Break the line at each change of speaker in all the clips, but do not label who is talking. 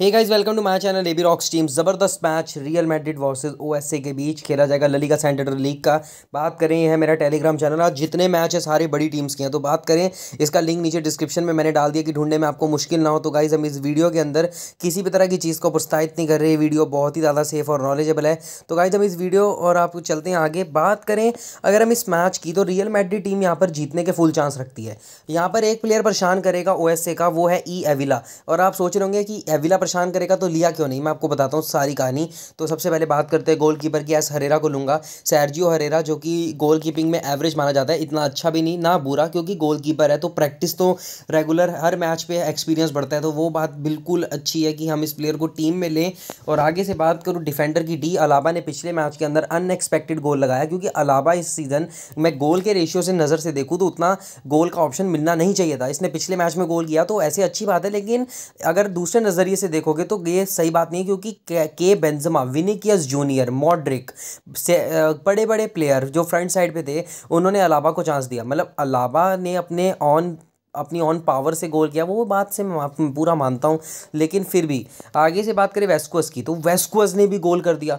hey guys welcome to my channel AB rocks team ज़बरदस्त match Real Madrid versus OSA के बीच खेला जाएगा ललिका सेंटर लीग का बात करें यह है मेरा टेलीग्राम चैनल आज जितने मैच है सारे बड़ी टीम्स के हैं तो बात करें इसका लिंक नीचे डिस्क्रिप्शन में मैंने डाल दिया कि ढूंढने में आपको मुश्किल ना हो तो गाइज़ हम इस वीडियो के अंदर किसी भी तरह की चीज़ को प्रोत्साहित नहीं कर रहे वीडियो बहुत ही ज़्यादा सेफ और नॉलेजेबल है तो गाइज़ हम इस वीडियो और आप चलते हैं आगे बात करें अगर हम इस मैच की तो रियल मैड्रिड टीम यहाँ पर जीतने के फुल चांस रखती है यहाँ पर एक प्लेयर परेशान करेगा ओ का वो है ई e एविला और आप सोच रहे होंगे कि एविला परेशान करेगा तो लिया क्यों नहीं मैं आपको बताता हूँ सारी कहानी तो सबसे पहले बात करते हैं गोल कीपर की एस हरेरा को लूँगा सैरजियो हरेरा जो कि गोल कीपिंग में एवरेज माना जाता है इतना अच्छा भी नहीं ना बुरा क्योंकि गोल कीपर है तो प्रैक्टिस तो रेगुलर हर मैच पे एक्सपीरियंस बढ़ता है तो वो बात बिल्कुल अच्छी है कि हम इस प्लेयर को टीम में लें और आगे से बात करूँ डिफेंडर की डी अलाबा ने पिछले मैच के अंदर अनएक्सपेक्टेड गोल लगाया क्योंकि अलाबा इस सीज़न मैं गोल के रेशियो से नज़र से देखूँ तो उतना गोल का ऑप्शन मिलना नहीं चाहिए था इसने पिछले मैच में गोल किया तो ऐसे अच्छी बात है लेकिन अगर दूसरे नज़रिए से देखोगे तो ये सही बात नहीं क्योंकि के बेंजमा विनिकियस जूनियर मॉड्रिक से बड़े बड़े प्लेयर जो फ्रंट साइड पे थे उन्होंने अलाबा को चांस दिया मतलब अलाबा ने अपने ऑन अपनी ऑन पावर से गोल किया वो बात से मैं पूरा मानता हूँ लेकिन फिर भी आगे से बात करें वेस्कुअस की तो वेस्कुअस ने भी गोल कर दिया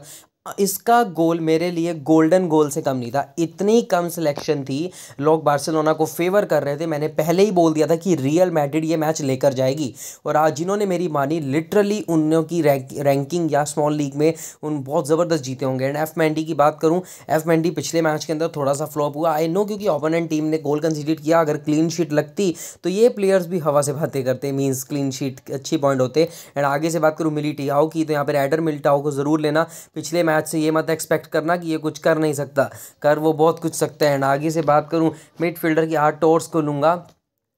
इसका गोल मेरे लिए गोल्डन गोल से कम नहीं था इतनी कम सिलेक्शन थी लोग बार्सिलोना को फेवर कर रहे थे मैंने पहले ही बोल दिया था कि रियल मैड्रिड ये मैच लेकर जाएगी और आज जिन्होंने मेरी मानी लिटरली उन की रैंकिंग या स्मॉल लीग में उन बहुत ज़बरदस्त जीते होंगे एंड एफ मैंडी की बात करूँ एफ मैंडी पिछले मैच के अंदर थोड़ा सा फ्लॉप हुआ आई नो क्योंकि ओपोनेंट टीम ने गोल कंसिडर किया अगर क्लीन शीट लगती तो ये प्लेयर्स भी हवा से भाते करते मीन्स क्लीन शीट अच्छी पॉइंट होते एंड आगे से बात करूँ मिली टी की तो यहाँ पर एडर मिल्टाओ को ज़रूर लेना पिछले मैच आज से ये मत एक्सपेक्ट करना कि ये कुछ कर नहीं सकता कर वो बहुत कुछ सकता है आगे से बात करूँ मिड फील्डर की आठ टोर्स को लूँगा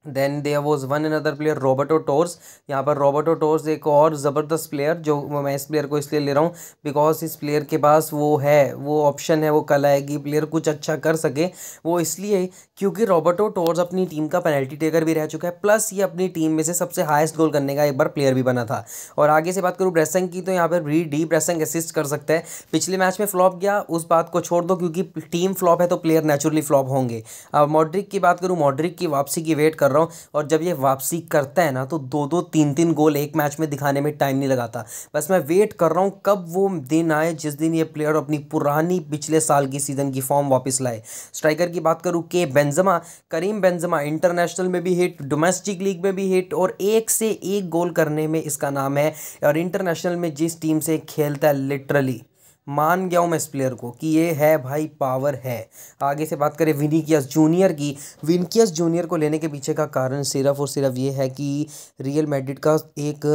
then there was one an other player Roberto Torres यहाँ पर रॉबर्टो टोर्स एक और ज़बरदस्त प्लेयर जो मैं इस प्लेयर को इसलिए ले रहा हूँ बिकॉज इस प्लेयर के पास वो है वो ऑप्शन है वो कला है कि प्लेयर कुछ अच्छा कर सके वो इसलिए क्योंकि रॉबर्टो टोर्स अपनी टीम का पेनल्टी टेकर भी रह चुका है प्लस ये अपनी टीम में से सबसे हाइस्ट गोल करने का एक बार प्लेयर भी बना था और आगे से बात करूँ ब्रेसंग की तो यहाँ पर भी डी ब्रेसंग असिस्ट कर सकता है पिछले मैच में फ्लॉप गया उस बात को छोड़ दो क्योंकि टीम फ्लॉप है तो प्लेयर नेचुरली फ्लॉप होंगे अब मॉड्रिक की बात करूँ मॉड्रिक की वापसी की वेट रहा हूँ और जब ये वापसी करता है ना तो दो दो तीन तीन गोल एक मैच में दिखाने में टाइम नहीं लगाता बस मैं वेट कर रहा हूँ कब वो दिन आए जिस दिन ये प्लेयर अपनी पुरानी पिछले साल की सीज़न की फॉर्म वापस लाए स्ट्राइकर की बात करूँ के बेंजमा करीम बेंजमा इंटरनेशनल में भी हिट डोमेस्टिक लीग में भी हिट और एक से एक गोल करने में इसका नाम है और इंटरनेशनल में जिस टीम से खेलता है लिटरली मान गया हूँ मैं इस प्लेयर को कि ये है भाई पावर है आगे से बात करें विनिकियस जूनियर की विनकियस जूनियर को लेने के पीछे का कारण सिर्फ और सिर्फ ये है कि रियल मेडिट का एक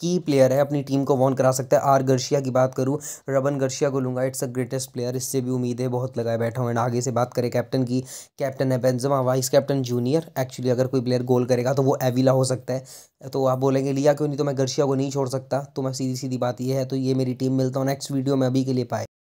की प्लेयर है अपनी टीम को वॉन करा सकता है आर गर्शिया की बात करूँ रबन गर्शिया को लूंगा इट्स अ ग्रेटेस्ट प्लेयर इससे भी उम्मीद है बहुत लगाए बैठा हूँ एंड आगे से बात करें कैप्टन की कैप्टन है Benzema vice captain junior actually अगर कोई प्लेयर गोल करेगा तो वो एविला हो सकता है तो आप बोलेंगे लिया क्यों नहीं तो मैं गर्शिया को नहीं छोड़ सकता तो मैं सीधी सीधी बात यह है तो ये मेरी टीम मिलता हूँ नेक्स्ट वीडियो में अभी के लिए पाए